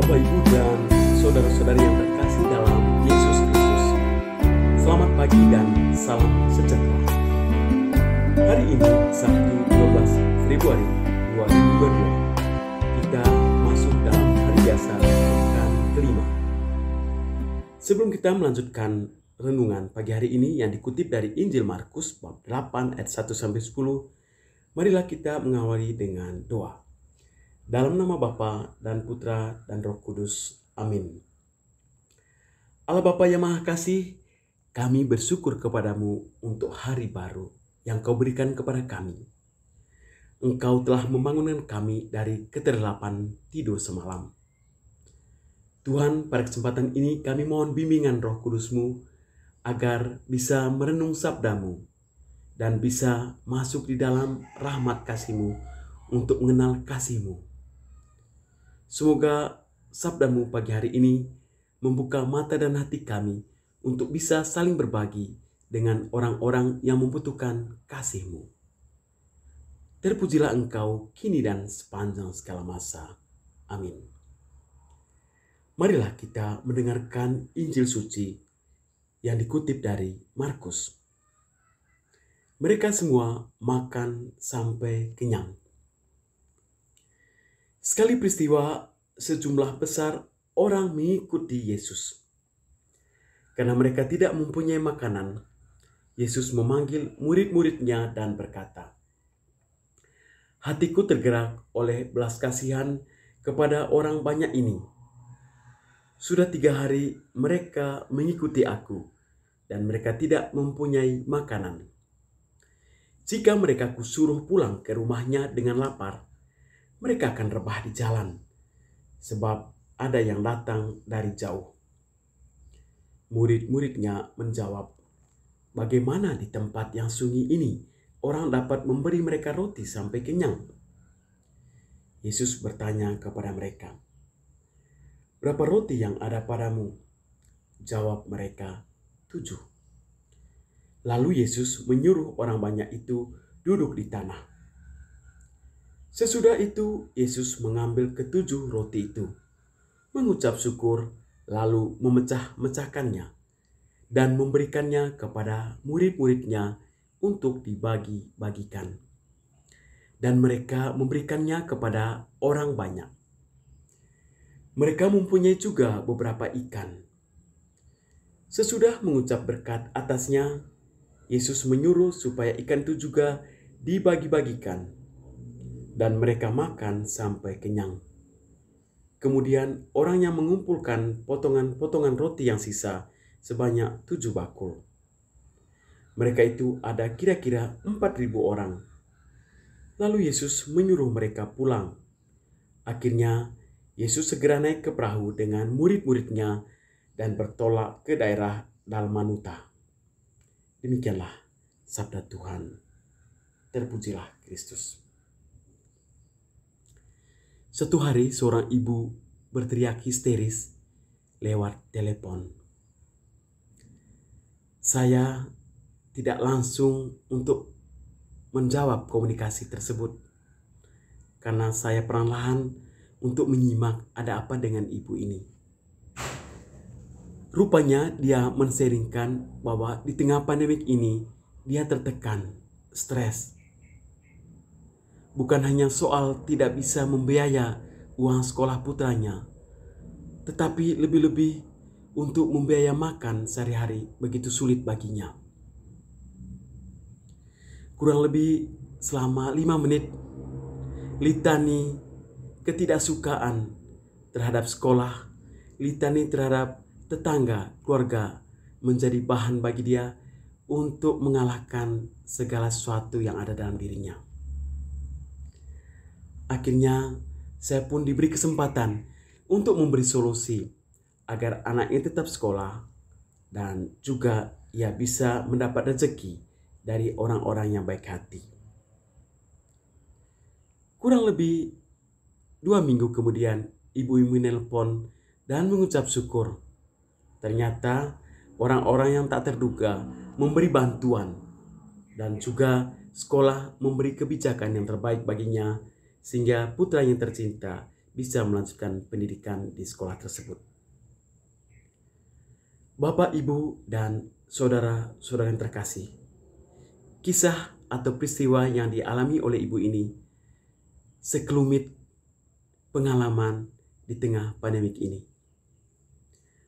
Bapak Ibu dan saudara-saudari yang terkasih dalam Yesus Kristus. Selamat pagi dan salam sejahtera. Hari ini Sabtu 12 Februari 2022 kita masuk dalam hari biasa pekan kelima. Sebelum kita melanjutkan renungan pagi hari ini yang dikutip dari Injil Markus bab 8 ayat 1 sampai 10, marilah kita mengawali dengan doa. Dalam nama Bapa dan Putra dan Roh Kudus. Amin. Allah Bapa yang Maha Kasih, kami bersyukur kepadamu untuk hari baru yang kau berikan kepada kami. Engkau telah membangunkan kami dari keterlapan tidur semalam. Tuhan, pada kesempatan ini kami mohon bimbingan roh kudusmu agar bisa merenung sabdamu dan bisa masuk di dalam rahmat kasihmu untuk mengenal kasihmu Semoga sabdamu pagi hari ini membuka mata dan hati kami untuk bisa saling berbagi dengan orang-orang yang membutuhkan kasihmu. Terpujilah engkau kini dan sepanjang segala masa. Amin. Marilah kita mendengarkan Injil Suci yang dikutip dari Markus. Mereka semua makan sampai kenyang Sekali peristiwa, sejumlah besar orang mengikuti Yesus. Karena mereka tidak mempunyai makanan, Yesus memanggil murid-muridnya dan berkata, Hatiku tergerak oleh belas kasihan kepada orang banyak ini. Sudah tiga hari mereka mengikuti aku, dan mereka tidak mempunyai makanan. Jika mereka kusuruh pulang ke rumahnya dengan lapar, mereka akan rebah di jalan, sebab ada yang datang dari jauh. Murid-muridnya menjawab, "Bagaimana di tempat yang sunyi ini orang dapat memberi mereka roti sampai kenyang?" Yesus bertanya kepada mereka, "Berapa roti yang ada padamu?" Jawab mereka, "Tujuh." Lalu Yesus menyuruh orang banyak itu duduk di tanah. Sesudah itu, Yesus mengambil ketujuh roti itu, mengucap syukur, lalu memecah-mecahkannya, dan memberikannya kepada murid-muridnya untuk dibagi-bagikan. Dan mereka memberikannya kepada orang banyak. Mereka mempunyai juga beberapa ikan. Sesudah mengucap berkat atasnya, Yesus menyuruh supaya ikan itu juga dibagi-bagikan dan mereka makan sampai kenyang. Kemudian orangnya mengumpulkan potongan-potongan roti yang sisa sebanyak tujuh bakul. Mereka itu ada kira-kira empat ribu orang. Lalu Yesus menyuruh mereka pulang. Akhirnya, Yesus segera naik ke perahu dengan murid-muridnya dan bertolak ke daerah Dalmanuta. Demikianlah sabda Tuhan. Terpujilah Kristus. Satu hari seorang ibu berteriak histeris lewat telepon. Saya tidak langsung untuk menjawab komunikasi tersebut karena saya perlahan untuk menyimak ada apa dengan ibu ini. Rupanya dia menseringkan bahwa di tengah pandemik ini dia tertekan, stres, bukan hanya soal tidak bisa membiaya uang sekolah putranya, tetapi lebih-lebih untuk membiaya makan sehari-hari begitu sulit baginya. Kurang lebih selama lima menit, litani ketidaksukaan terhadap sekolah, litani terhadap tetangga, keluarga, menjadi bahan bagi dia untuk mengalahkan segala sesuatu yang ada dalam dirinya. Akhirnya, saya pun diberi kesempatan untuk memberi solusi agar anaknya tetap sekolah dan juga ia bisa mendapat rezeki dari orang-orang yang baik hati. Kurang lebih dua minggu kemudian, ibu ibu nelpon dan mengucap syukur. Ternyata orang-orang yang tak terduga memberi bantuan dan juga sekolah memberi kebijakan yang terbaik baginya sehingga putra yang tercinta bisa melanjutkan pendidikan di sekolah tersebut. Bapak, Ibu, dan saudara-saudara yang terkasih, kisah atau peristiwa yang dialami oleh ibu ini sekelumit pengalaman di tengah pandemik ini.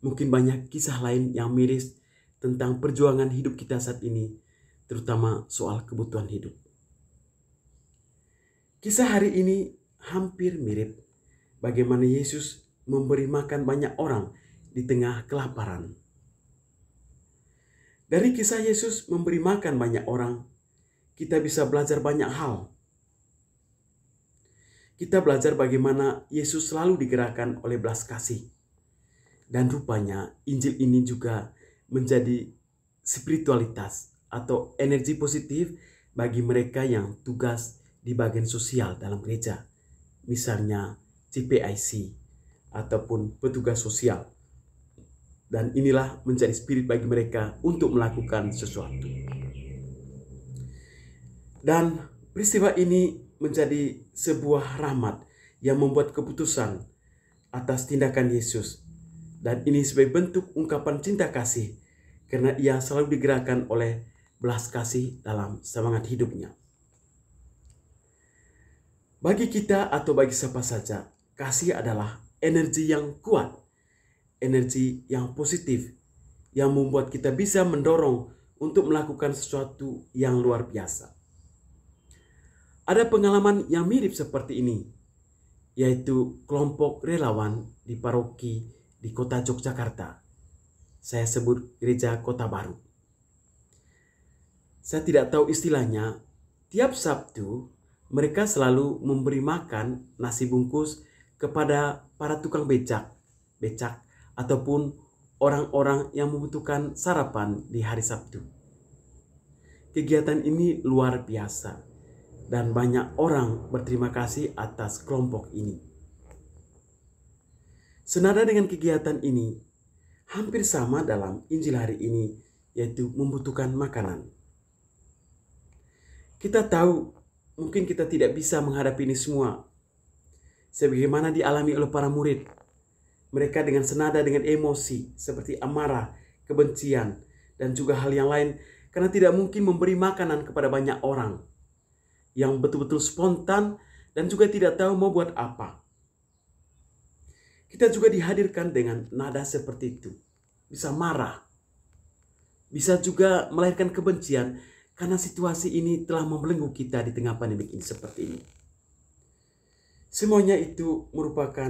Mungkin banyak kisah lain yang miris tentang perjuangan hidup kita saat ini, terutama soal kebutuhan hidup. Kisah hari ini hampir mirip bagaimana Yesus memberi makan banyak orang di tengah kelaparan. Dari kisah Yesus memberi makan banyak orang, kita bisa belajar banyak hal. Kita belajar bagaimana Yesus selalu digerakkan oleh belas kasih. Dan rupanya Injil ini juga menjadi spiritualitas atau energi positif bagi mereka yang tugas di bagian sosial dalam gereja, misalnya CPIC ataupun petugas sosial. Dan inilah menjadi spirit bagi mereka untuk melakukan sesuatu. Dan peristiwa ini menjadi sebuah rahmat yang membuat keputusan atas tindakan Yesus. Dan ini sebagai bentuk ungkapan cinta kasih karena ia selalu digerakkan oleh belas kasih dalam semangat hidupnya. Bagi kita atau bagi siapa saja, kasih adalah energi yang kuat, energi yang positif, yang membuat kita bisa mendorong untuk melakukan sesuatu yang luar biasa. Ada pengalaman yang mirip seperti ini, yaitu kelompok relawan di paroki di kota Yogyakarta. Saya sebut gereja kota baru. Saya tidak tahu istilahnya, tiap Sabtu mereka selalu memberi makan nasi bungkus kepada para tukang becak, becak ataupun orang-orang yang membutuhkan sarapan di hari Sabtu. Kegiatan ini luar biasa dan banyak orang berterima kasih atas kelompok ini. Senada dengan kegiatan ini, hampir sama dalam Injil hari ini yaitu membutuhkan makanan. Kita tahu mungkin kita tidak bisa menghadapi ini semua. Sebagaimana dialami oleh para murid. Mereka dengan senada dengan emosi seperti amarah, kebencian, dan juga hal yang lain karena tidak mungkin memberi makanan kepada banyak orang yang betul-betul spontan dan juga tidak tahu mau buat apa. Kita juga dihadirkan dengan nada seperti itu. Bisa marah. Bisa juga melahirkan kebencian karena situasi ini telah membelenggu kita di tengah pandemi ini seperti ini. Semuanya itu merupakan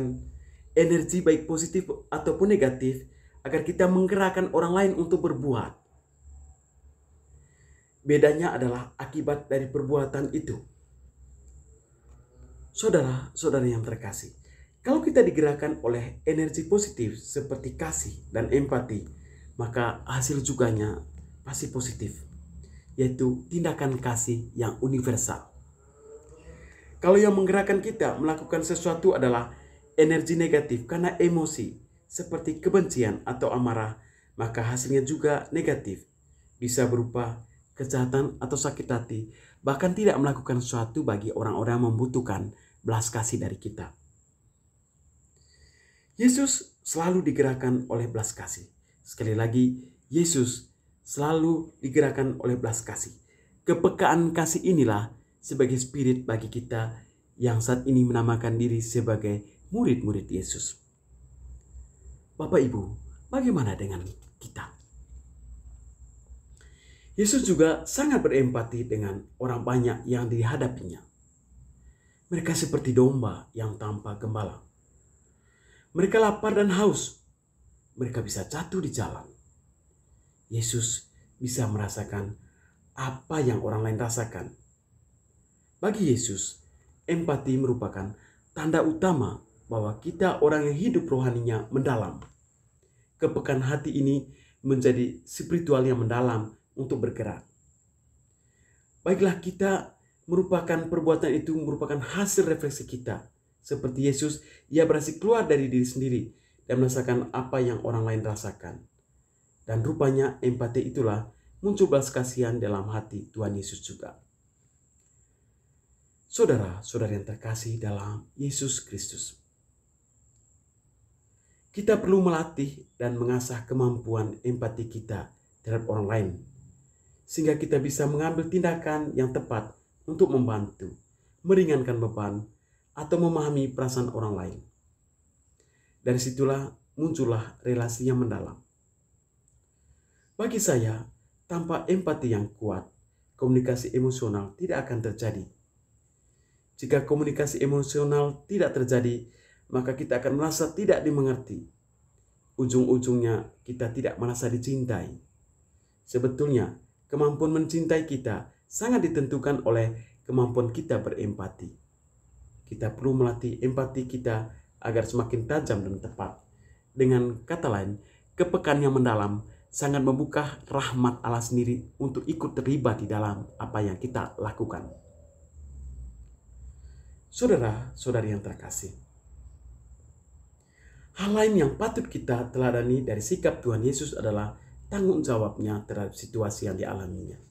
energi baik positif ataupun negatif agar kita menggerakkan orang lain untuk berbuat. Bedanya adalah akibat dari perbuatan itu. Saudara-saudara yang terkasih, kalau kita digerakkan oleh energi positif seperti kasih dan empati, maka hasil juganya pasti positif yaitu tindakan kasih yang universal. Kalau yang menggerakkan kita melakukan sesuatu adalah energi negatif karena emosi seperti kebencian atau amarah, maka hasilnya juga negatif. Bisa berupa kejahatan atau sakit hati, bahkan tidak melakukan sesuatu bagi orang-orang membutuhkan belas kasih dari kita. Yesus selalu digerakkan oleh belas kasih. Sekali lagi, Yesus selalu digerakkan oleh belas kasih. Kepekaan kasih inilah sebagai spirit bagi kita yang saat ini menamakan diri sebagai murid-murid Yesus. Bapak Ibu, bagaimana dengan kita? Yesus juga sangat berempati dengan orang banyak yang dihadapinya. Mereka seperti domba yang tanpa gembala. Mereka lapar dan haus. Mereka bisa jatuh di jalan. Yesus bisa merasakan apa yang orang lain rasakan. Bagi Yesus, empati merupakan tanda utama bahwa kita orang yang hidup rohaninya mendalam. Kepekan hati ini menjadi spiritual yang mendalam untuk bergerak. Baiklah kita merupakan perbuatan itu merupakan hasil refleksi kita. Seperti Yesus, ia berhasil keluar dari diri sendiri dan merasakan apa yang orang lain rasakan. Dan rupanya empati itulah muncul belas kasihan dalam hati Tuhan Yesus juga. Saudara-saudara yang terkasih dalam Yesus Kristus. Kita perlu melatih dan mengasah kemampuan empati kita terhadap orang lain. Sehingga kita bisa mengambil tindakan yang tepat untuk membantu, meringankan beban, atau memahami perasaan orang lain. Dari situlah muncullah relasi yang mendalam bagi saya, tanpa empati yang kuat, komunikasi emosional tidak akan terjadi. Jika komunikasi emosional tidak terjadi, maka kita akan merasa tidak dimengerti. Ujung-ujungnya, kita tidak merasa dicintai. Sebetulnya, kemampuan mencintai kita sangat ditentukan oleh kemampuan kita berempati. Kita perlu melatih empati kita agar semakin tajam dan tepat. Dengan kata lain, kepekaan yang mendalam sangat membuka rahmat Allah sendiri untuk ikut terlibat di dalam apa yang kita lakukan. Saudara-saudari yang terkasih, hal lain yang patut kita teladani dari sikap Tuhan Yesus adalah tanggung jawabnya terhadap situasi yang dialaminya.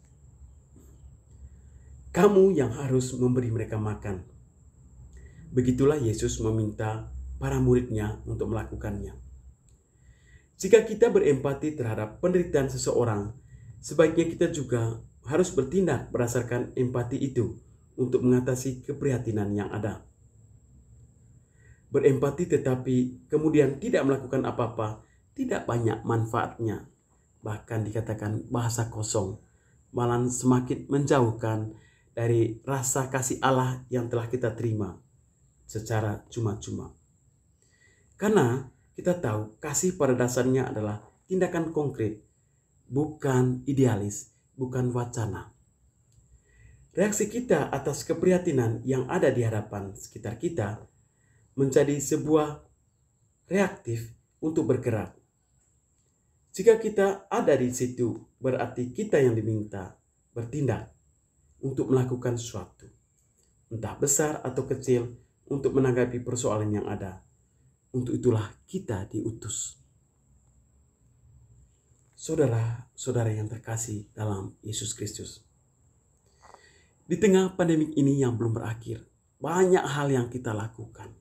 Kamu yang harus memberi mereka makan. Begitulah Yesus meminta para muridnya untuk melakukannya. Jika kita berempati terhadap penderitaan seseorang, sebaiknya kita juga harus bertindak berdasarkan empati itu untuk mengatasi keprihatinan yang ada. Berempati tetapi kemudian tidak melakukan apa-apa, tidak banyak manfaatnya. Bahkan dikatakan bahasa kosong, malah semakin menjauhkan dari rasa kasih Allah yang telah kita terima secara cuma-cuma. Karena kita tahu kasih pada dasarnya adalah tindakan konkret, bukan idealis, bukan wacana. Reaksi kita atas keprihatinan yang ada di hadapan sekitar kita menjadi sebuah reaktif untuk bergerak. Jika kita ada di situ, berarti kita yang diminta bertindak untuk melakukan sesuatu, entah besar atau kecil, untuk menanggapi persoalan yang ada. Untuk itulah kita diutus. Saudara-saudara yang terkasih dalam Yesus Kristus. Di tengah pandemik ini yang belum berakhir, banyak hal yang kita lakukan.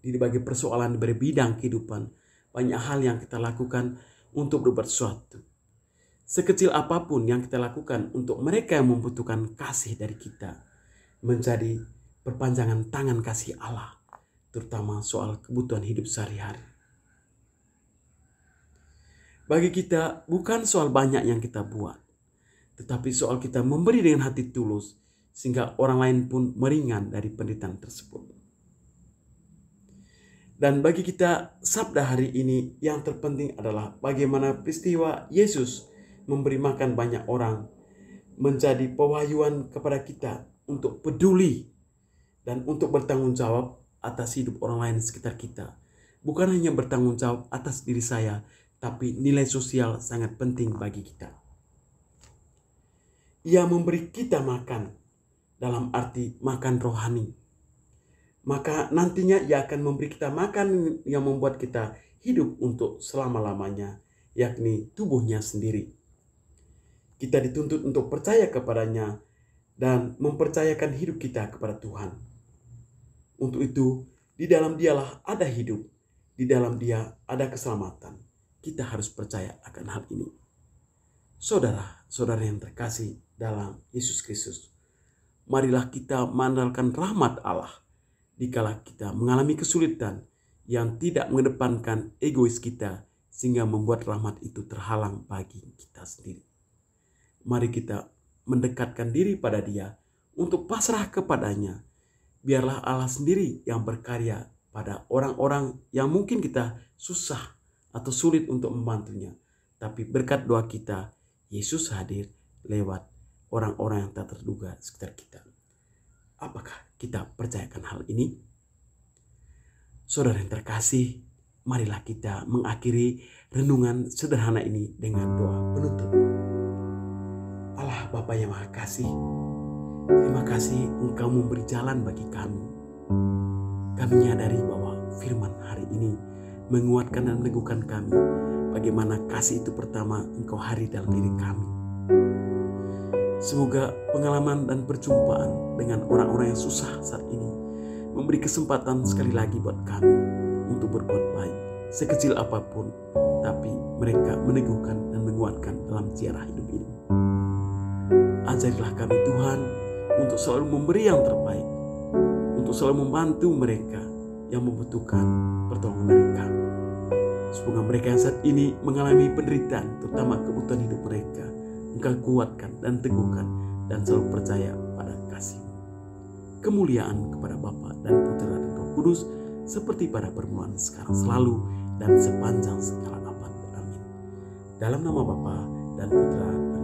Di berbagai persoalan berbidang kehidupan, banyak hal yang kita lakukan untuk berbuat sesuatu. Sekecil apapun yang kita lakukan untuk mereka yang membutuhkan kasih dari kita menjadi perpanjangan tangan kasih Allah terutama soal kebutuhan hidup sehari-hari. Bagi kita, bukan soal banyak yang kita buat, tetapi soal kita memberi dengan hati tulus, sehingga orang lain pun meringan dari penderitaan tersebut. Dan bagi kita, sabda hari ini yang terpenting adalah bagaimana peristiwa Yesus memberi makan banyak orang menjadi pewahyuan kepada kita untuk peduli dan untuk bertanggung jawab atas hidup orang lain di sekitar kita. Bukan hanya bertanggung jawab atas diri saya, tapi nilai sosial sangat penting bagi kita. Ia memberi kita makan dalam arti makan rohani. Maka nantinya ia akan memberi kita makan yang membuat kita hidup untuk selama-lamanya, yakni tubuhnya sendiri. Kita dituntut untuk percaya kepadanya dan mempercayakan hidup kita kepada Tuhan. Untuk itu, di dalam dialah ada hidup, di dalam dia ada keselamatan. Kita harus percaya akan hal ini. Saudara, saudara yang terkasih dalam Yesus Kristus, marilah kita mandalkan rahmat Allah dikala kita mengalami kesulitan yang tidak mengedepankan egois kita sehingga membuat rahmat itu terhalang bagi kita sendiri. Mari kita mendekatkan diri pada dia untuk pasrah kepadanya biarlah Allah sendiri yang berkarya pada orang-orang yang mungkin kita susah atau sulit untuk membantunya. Tapi berkat doa kita, Yesus hadir lewat orang-orang yang tak terduga sekitar kita. Apakah kita percayakan hal ini? Saudara yang terkasih, marilah kita mengakhiri renungan sederhana ini dengan doa penutup. Allah Bapa yang Maha Kasih, Terima kasih Engkau memberi jalan bagi kami. Kami menyadari bahwa firman hari ini menguatkan dan meneguhkan kami bagaimana kasih itu pertama engkau hari dalam diri kami. Semoga pengalaman dan perjumpaan dengan orang-orang yang susah saat ini memberi kesempatan sekali lagi buat kami untuk berbuat baik sekecil apapun, tapi mereka meneguhkan dan menguatkan dalam ziarah hidup ini. Ajarilah kami Tuhan untuk selalu memberi yang terbaik, untuk selalu membantu mereka yang membutuhkan pertolongan mereka. kami. Semoga mereka yang saat ini mengalami penderitaan, terutama kebutuhan hidup mereka, Engkau kuatkan dan teguhkan dan selalu percaya pada kasih. Kemuliaan kepada Bapa dan Putera dan Roh Kudus seperti pada permulaan sekarang selalu dan sepanjang segala abad. Amin. Dalam nama Bapa dan Putra dan